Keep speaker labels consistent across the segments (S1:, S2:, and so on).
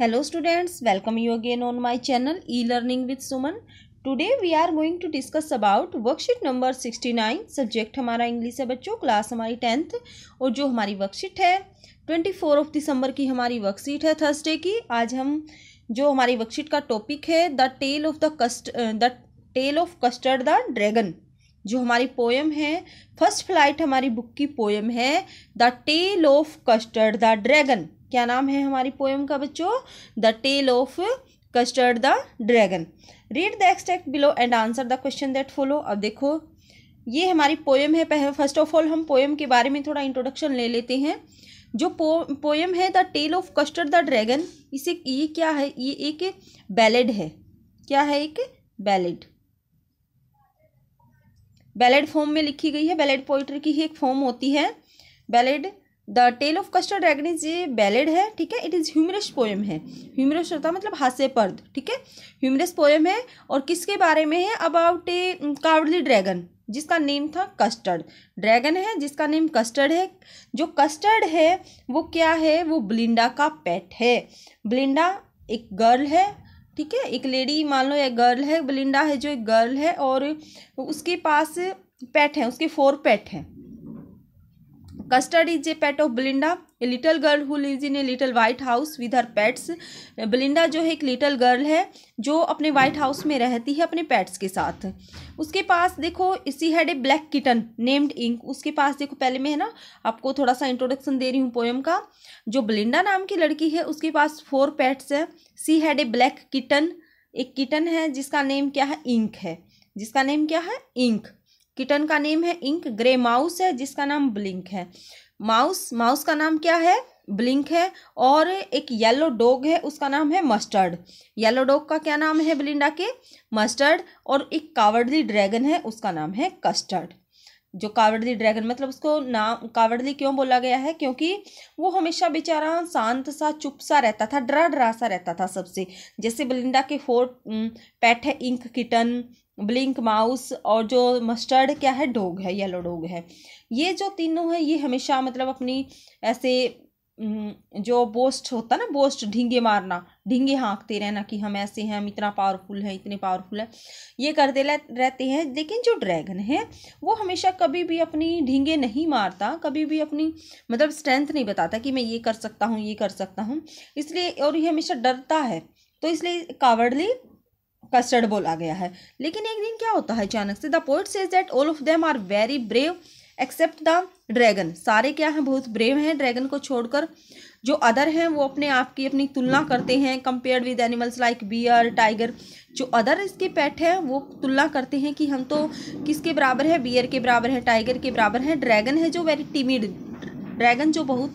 S1: hello students welcome you again on my channel E learning with Suman today we are going to discuss about worksheet number sixty nine subject हमारा English है बच्चों class हमारी tenth और जो हमारी worksheet है twenty four of December की हमारी वर्कशीट है थर्सडे की आज हम जो हमारी वर्कशीट का टॉपिक है द टेल ऑफ द कस्ट the tale of Custard the dragon जो हमारी पोएम है फर्स्ट फ्लाइट हमारी बुक की पोएम है the tale of Custard the dragon क्या नाम है हमारी पोएम का बच्चों the tale of Custard the dragon read the extract below and answer the question that follow अब देखो ये हमारी पोएम है पहले फर्स्ट ऑफ ऑल हम पोएम के बारे में थोड़ा इंट्रोडक्शन ले लेते हैं जो पो पोएम है the tale of Custard the dragon इसे ये क्या है ये एक बैलेड है क्या है एक बैलेड बैलेड फॉर्म में लिखी गई है बैलेड पोइट्री की ही एक फॉर्म होती है ballad the tale of Custard dragon is ये बैलेड है ठीक है इट इज़ ह्यूमरस पोएम है ह्यूमरस होता मतलब हास्य पर्द ठीक है ह्यूमरस पोएम है और किसके बारे में है अबाउट ए कावडली ड्रैगन जिसका नेम था कस्टर्ड ड्रैगन है जिसका नेम कस्टर्ड है जो कस्टर्ड है वो क्या है वो ब्लिंडा का पेट है ब्लिंडा एक गर्ल है ठीक है एक लेडी मान लो एक गर्ल है ब्लिंडा है जो एक गर्ल है और उसके पास पेट है उसके फोर पेट हैं Custard is a pet of Belinda a little girl who lives in a little white house with her pets Belinda जो है एक लिटल गर्ल है जो अपने व्हाइट हाउस में रहती है अपने पेट्स के साथ उसके पास देखो इसी had a black kitten named Ink उसके पास देखो पहले मैं है ना आपको थोड़ा सा इंट्रोडक्शन दे रही हूँ पोएम का जो बलिंडा नाम की लड़की है उसके पास फोर पेट्स है she had a black kitten एक किटन है जिसका नेम क्या है इंक है जिसका नेम क्या है इंक किटन का नेम है इंक ग्रे माउस है जिसका नाम ब्लिंक है माउस माउस का नाम क्या है ब्लिंक है और एक येलो डॉग है उसका नाम है मस्टर्ड येलो डॉग का क्या नाम है ब्लिंडा के मस्टर्ड और एक कावर्डली ड्रैगन है उसका नाम है कस्टर्ड जो कावड़ली ड्रैगन मतलब उसको नाम कावड़ली क्यों बोला गया है क्योंकि वो हमेशा बेचारा शांत सा चुप सा रहता था डरा डरा सा रहता था सबसे जैसे बलिंडा के फोर पैट है इंक किटन ब्लिंक माउस और जो मस्टर्ड क्या है डोग है येलो डोग है ये जो तीनों है ये हमेशा मतलब अपनी ऐसे हम्म, जो बोस्ट होता है ना बोस्ट ढींगे मारना ढींगे हाँकते रहना कि हम ऐसे हैं हम इतना पावरफुल हैं इतने पावरफुल हैं ये करते रहते हैं लेकिन जो ड्रैगन है वो हमेशा कभी भी अपनी ढींगे नहीं मारता कभी भी अपनी मतलब स्ट्रेंथ नहीं बताता कि मैं ये कर सकता हूँ ये कर सकता हूँ इसलिए और ये हमेशा डरता है तो इसलिए कावड़ली कस्टर्ड बोला गया है लेकिन एक दिन क्या होता है अचानक से the poet says that all of them are very brave except the dragon सारे क्या हैं बहुत ब्रेव हैं ड्रैगन को छोड़कर जो अदर हैं वो अपने आप की अपनी तुलना करते हैं compared with animals like bear tiger जो अदर इसके पेट हैं वो तुलना करते हैं कि हम तो किसके बराबर है बियर के बराबर है टाइगर के बराबर है ड्रैगन है जो वेरी टिमिड ड्रैगन जो बहुत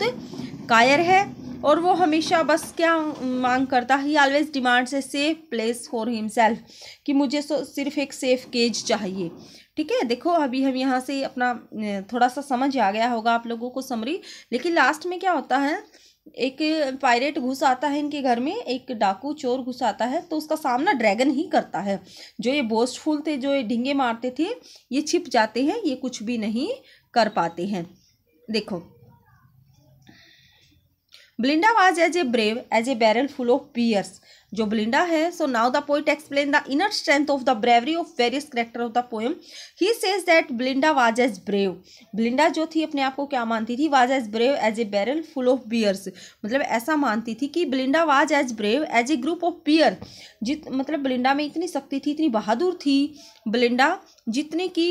S1: कायर है और वो हमेशा बस क्या मांग करता ही always demands a safe place for himself कि मुझे सिर्फ एक सेफ केज चाहिए ठीक है देखो अभी हम यहाँ से अपना थोड़ा सा समझ आ गया होगा आप लोगों को समरी लेकिन लास्ट में क्या होता है एक पायरेट घुस आता है इनके घर में एक डाकू चोर घुस आता है तो उसका सामना ड्रैगन ही करता है जो ये बोस्टफुल थे जो ये ढींगे मारते थे ये छिप जाते हैं ये कुछ भी नहीं कर पाते हैं देखो Belinda was as a brave as a barrel full of bears जो ब्लिंडा है so now the poet explain the inner strength of the bravery of various character of the poem he says that Belinda was as brave Belinda जो थी अपने आप को क्या मानती थी was as brave as a barrel full of bears मतलब ऐसा मानती थी कि Belinda was as brave as A group of bear जित मतलब बलिंडा में इतनी शक्ति थी इतनी बहादुर थी बलिंडा जितने की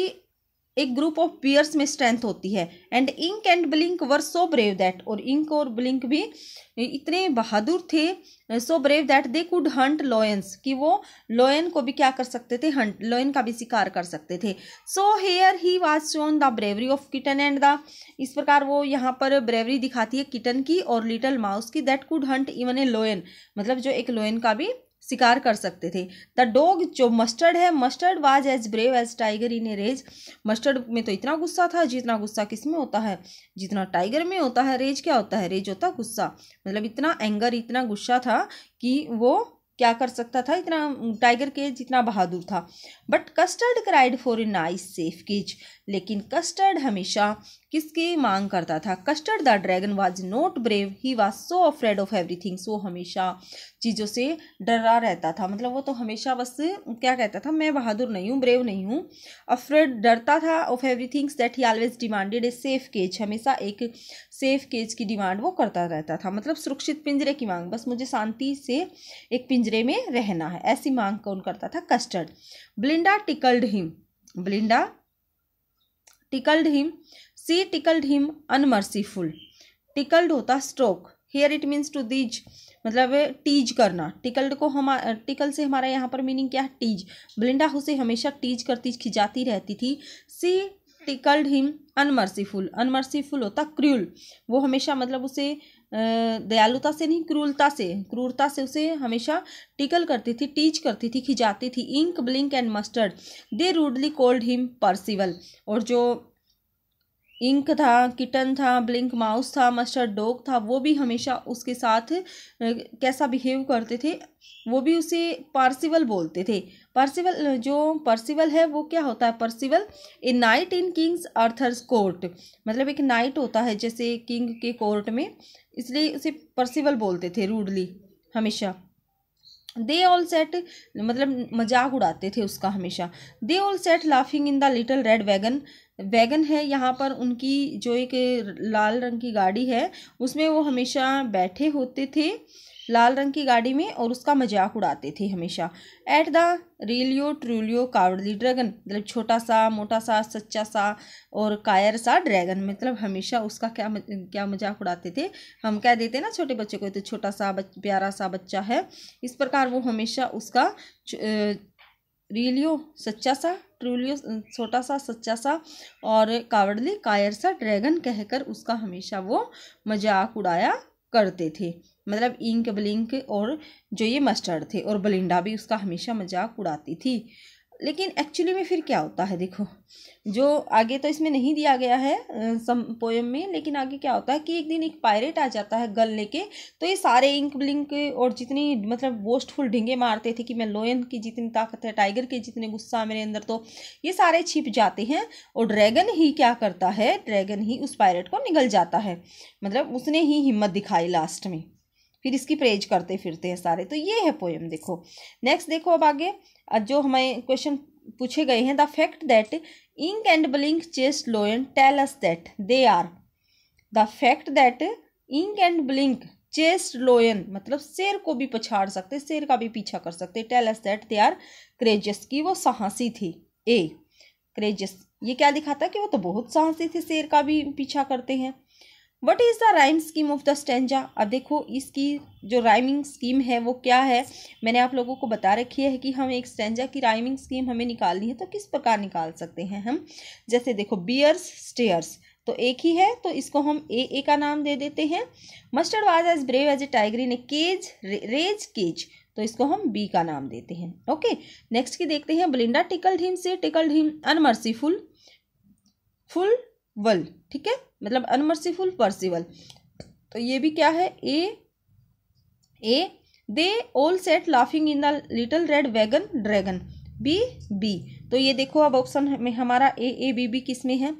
S1: एक ग्रुप ऑफ पियर्स में स्ट्रेंथ होती है and Ink and Blink were so brave that और इंक और ब्लिंक भी इतने बहादुर थे so brave that they could hunt lions कि वो लॉयन को भी क्या कर सकते थे हंट लॉयन का भी शिकार कर सकते थे so here he was shown the bravery of kitten and the इस प्रकार वो यहाँ पर ब्रेवरी दिखाती है किटन की और लिटल माउस की that could hunt even a lion मतलब जो एक लॉयन का भी शिकार कर सकते थे द डॉग जो मस्टर्ड है Mustard was as brave as tiger in a rage Mustard में तो इतना गुस्सा था जितना गुस्सा किस में होता है जितना टाइगर में होता है रेज क्या होता है रेज होता गुस्सा मतलब इतना एंगर इतना गुस्सा था कि वो क्या कर सकता था इतना टाइगर के जितना बहादुर था but Custard cried for a nice safe किच लेकिन कस्टर्ड हमेशा किसकी मांग करता था Custard the dragon was not brave he was so afraid of everything so हमेशा चीज़ों से डरा रहता था मतलब वो तो हमेशा बस क्या कहता था मैं बहादुर नहीं हूँ ब्रेव नहीं हूँ अफ्रेड डरता था of every things that he always demanded a safe cage हमेशा एक सेफ केज की डिमांड वो करता रहता था मतलब सुरक्षित पिंजरे की मांग बस मुझे शांति से एक पिंजरे में रहना है ऐसी मांग कौन करता था Custard Belinda tickled him Belinda tickled him she tickled him unmerciful tickled होता stroke here it means to tease मतलब टीज करना टिकल्ड को हम टिकल से हमारा यहाँ पर मीनिंग क्या है टीज ब्लिंडा उसे हमेशा टीज करती खिंचाती रहती थी सी टिकल्ड हिम अनमर्सीफुल अनमर्सीफुल होता क्रूल वो हमेशा मतलब उसे दयालुता से नहीं क्रूरता से क्रूरता से उसे हमेशा टिकल करती थी टीच करती थी खिंचाती थी Ink Blink and Mustard they rudely called him Percival और जो इंक था किटन था ब्लिंक माउस था मस्टर डॉग था वो भी हमेशा उसके साथ कैसा बिहेव करते थे वो भी उसे पार्सिवल बोलते थे पार्सिवल जो पर्सिवल है वो क्या होता है Percival a knight in King's Arthur's court मतलब एक नाइट होता है जैसे किंग के कोर्ट में इसलिए उसे पर्सिवल बोलते थे रूडली हमेशा दे ऑल सेट मतलब मजाक उड़ाते थे उसका हमेशा they all sat laughing in the little red wagon wagon है यहाँ पर उनकी जो एक लाल रंग की गाड़ी है उसमें वो हमेशा बैठे होते थे लाल रंग की गाड़ी में और उसका मजाक उड़ाते थे हमेशा at the realio trulio cowardly dragon मतलब छोटा सा मोटा सा सच्चा सा और कायर सा ड्रैगन मतलब हमेशा उसका क्या क्या मजाक उड़ाते थे हम कह देते ना छोटे बच्चे को तो छोटा सा बच, प्यारा सा बच्चा है इस प्रकार वो हमेशा उसका रीलियो सच्चा सा ट्रूलियो छोटा सा सच्चा सा और कावड़ली कायर सा ड्रैगन कहकर उसका हमेशा वो मजाक उड़ाया करते थे मतलब इंक ब्लिंक और जो ये मस्टर्ड थे और बलिंडा भी उसका हमेशा मजाक उड़ाती थी लेकिन एक्चुअली में फिर क्या होता है देखो जो आगे तो इसमें नहीं दिया गया है सम पोएम में लेकिन आगे क्या होता है कि एक दिन एक पायरेट आ जाता है गल लेके तो ये सारे इंक ब्लिंक और जितनी मतलब बोस्टफुल ढींगे मारते थे कि मैं लोयन की जितनी ताकत है टाइगर के जितने गुस्सा मेरे अंदर तो ये सारे छिप जाते हैं और ड्रैगन ही क्या करता है ड्रैगन ही उस पायरेट को निगल जाता है मतलब उसने ही हिम्मत दिखाई लास्ट में फिर इसकी प्रेज करते फिरते हैं सारे तो ये है पोएम देखो नेक्स्ट देखो अब आगे जो हमें क्वेश्चन पूछे गए हैं the fact that Ink and Blink chased lion tell us that they are the fact that Ink and Blink chased lion मतलब शेर को भी पछाड़ सकते शेर का भी पीछा कर सकते tell us that they are courageous की वो साहसी थी ए क्रेजस ये क्या दिखाता है कि वो तो बहुत साहसी थे शेर का भी पीछा करते हैं what is the rhyme scheme of the stanza अब देखो इसकी जो राइमिंग स्कीम है वो क्या है मैंने आप लोगों को बता रखी है कि हम एक स्टेंजा की राइमिंग स्कीम हमें निकालनी है तो किस प्रकार निकाल सकते हैं हम जैसे देखो बियर्स स्टेयर्स तो एक ही है तो इसको हम ए ए का नाम दे देते हैं Mustard was as brave as a tiger in a cage रे, रेज केज तो इसको हम बी का नाम देते हैं ओके नेक्स्ट की देखते हैं बलिंडा टिकल ढीम से टिकल ढीम अनमर्सीफुल फुल वल ठीक है मतलब अनमर्सीफुल पर्सिवल तो ये भी क्या है A A they all sat laughing in the little red wagon dragon B B तो ये देखो अब ऑप्शन में हमारा ए ए बी बी किस में है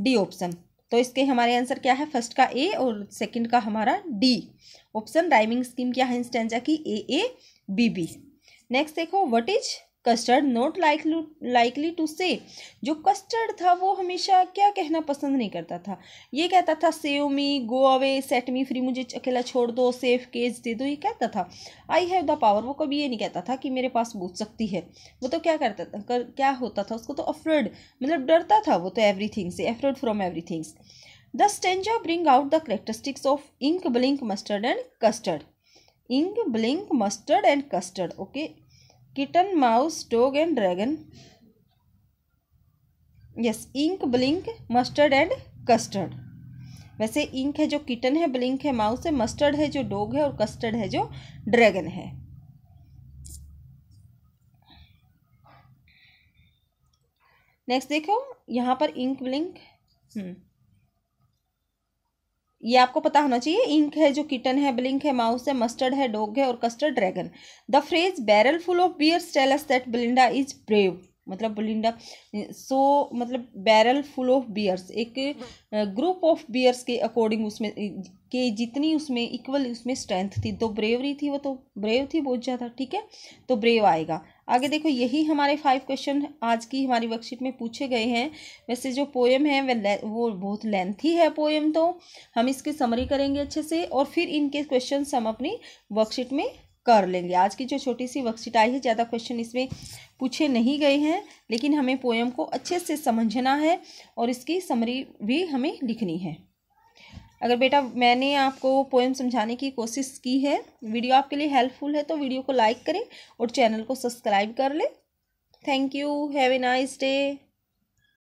S1: डी ऑप्शन तो इसके हमारे आंसर क्या है फर्स्ट का ए और सेकंड का हमारा डी ऑप्शन राइमिंग स्कीम क्या है इंस्टेंजा की A A B B next देखो what is Custard not likely to say जो कस्टर्ड था वो हमेशा क्या कहना पसंद नहीं करता था ये कहता था save me go away set me free मुझे अकेला छोड़ दो सेफ केज दे दो ये कहता था आई हैव द पावर वो कभी ये नहीं कहता था कि मेरे पास भूत सकती है वो तो क्या करता था कर, क्या होता था उसको तो अफ्रेड मतलब डरता था वो तो एवरीथिंग से afraid from every the stanza bring out the characteristics of Ink Blink Mustard and Custard Ink Blink Mustard and Custard okay kitten mouse dog and dragon yes ink blink mustard and custard वैसे Ink है जो kitten है blink है mouse है mustard है जो dog है और कस्टर्ड है जो ड्रैगन है नेक्स्ट देखो यहाँ पर इंक ब्लिंक हम्म ये आपको पता होना चाहिए इंक है जो किटन है ब्लिंक है माउस है मस्टर्ड है डॉग है और Custard dragon the phrase barrel full of bears tells that Belinda is brave मतलब बलिंडा सो मतलब बैरल फुल ऑफ बियर्स एक ग्रुप ऑफ बियर्स के अकॉर्डिंग उसमें के जितनी उसमें इक्वल उसमें स्ट्रेंथ थी तो ब्रेवरी थी वो तो ब्रेव थी बहुत ज़्यादा ठीक है तो ब्रेव आएगा आगे देखो यही हमारे फाइव क्वेश्चन आज की हमारी वर्कशीट में पूछे गए हैं वैसे जो पोएम है वह वो बहुत लेंथी है पोएम तो हम इसकी समरी करेंगे अच्छे से और फिर इनके क्वेश्चन हम अपनी वर्कशीट में कर लेंगे आज की जो छोटी सी वर्कशीट आई है ज़्यादा क्वेश्चन इसमें पूछे नहीं गए हैं लेकिन हमें पोएम को अच्छे से समझना है और इसकी समरी भी हमें लिखनी है अगर बेटा मैंने आपको पोएम समझाने की कोशिश की है वीडियो आपके लिए हेल्पफुल है तो वीडियो को लाइक करें और चैनल को सब्सक्राइब कर लें thank you have a nice day